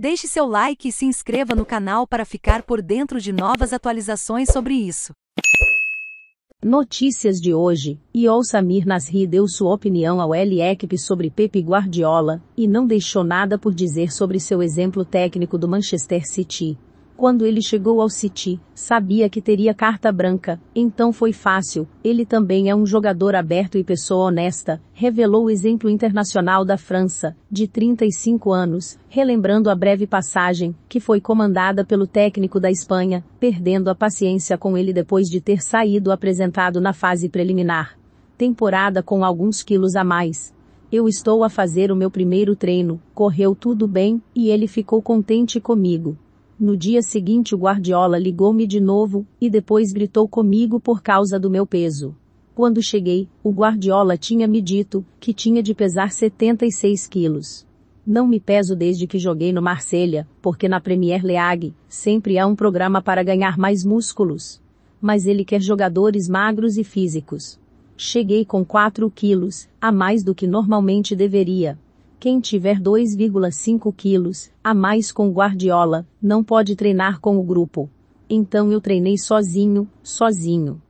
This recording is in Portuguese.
Deixe seu like e se inscreva no canal para ficar por dentro de novas atualizações sobre isso. Notícias de hoje, e ouça Samir Nasri deu sua opinião ao L-Equipe sobre Pepe Guardiola, e não deixou nada por dizer sobre seu exemplo técnico do Manchester City. Quando ele chegou ao City, sabia que teria carta branca, então foi fácil, ele também é um jogador aberto e pessoa honesta, revelou o exemplo internacional da França, de 35 anos, relembrando a breve passagem, que foi comandada pelo técnico da Espanha, perdendo a paciência com ele depois de ter saído apresentado na fase preliminar. Temporada com alguns quilos a mais, eu estou a fazer o meu primeiro treino, correu tudo bem, e ele ficou contente comigo. No dia seguinte o Guardiola ligou-me de novo, e depois gritou comigo por causa do meu peso. Quando cheguei, o Guardiola tinha me dito, que tinha de pesar 76 quilos. Não me peso desde que joguei no Marselha, porque na Premier League, sempre há um programa para ganhar mais músculos. Mas ele quer jogadores magros e físicos. Cheguei com 4 quilos, a mais do que normalmente deveria quem tiver 2,5 quilos a mais com Guardiola, não pode treinar com o grupo. Então eu treinei sozinho, sozinho.